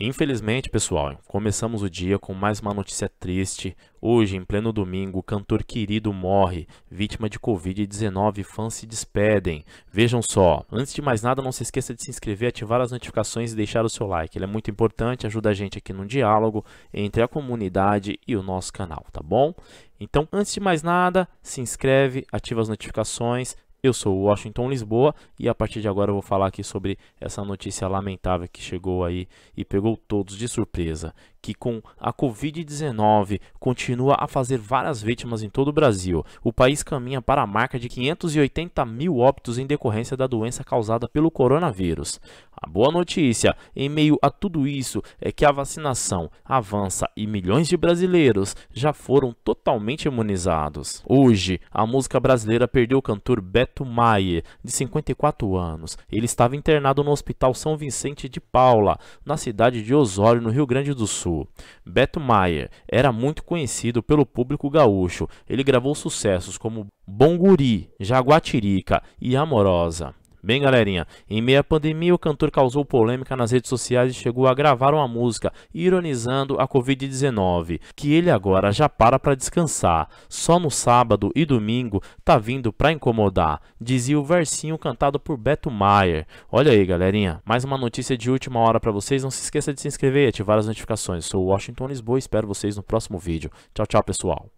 Infelizmente, pessoal, começamos o dia com mais uma notícia triste. Hoje, em pleno domingo, o cantor querido morre, vítima de Covid-19 fãs se despedem. Vejam só, antes de mais nada, não se esqueça de se inscrever, ativar as notificações e deixar o seu like. Ele é muito importante, ajuda a gente aqui no diálogo entre a comunidade e o nosso canal, tá bom? Então, antes de mais nada, se inscreve, ativa as notificações, eu sou o Washington Lisboa e a partir de agora eu vou falar aqui sobre essa notícia lamentável que chegou aí e pegou todos de surpresa, que com a Covid-19 continua a fazer várias vítimas em todo o Brasil. O país caminha para a marca de 580 mil óbitos em decorrência da doença causada pelo coronavírus. A boa notícia, em meio a tudo isso, é que a vacinação avança e milhões de brasileiros já foram totalmente imunizados. Hoje, a música brasileira perdeu o cantor Beto Maier, de 54 anos. Ele estava internado no Hospital São Vicente de Paula, na cidade de Osório, no Rio Grande do Sul. Beto Maier era muito conhecido pelo público gaúcho. Ele gravou sucessos como "Bonguri", Jaguatirica e Amorosa. Bem, galerinha, em meio à pandemia, o cantor causou polêmica nas redes sociais e chegou a gravar uma música ironizando a Covid-19, que ele agora já para para descansar. Só no sábado e domingo tá vindo para incomodar, dizia o versinho cantado por Beto Maier. Olha aí, galerinha, mais uma notícia de última hora para vocês. Não se esqueça de se inscrever e ativar as notificações. Eu sou Washington Lisboa e espero vocês no próximo vídeo. Tchau, tchau, pessoal.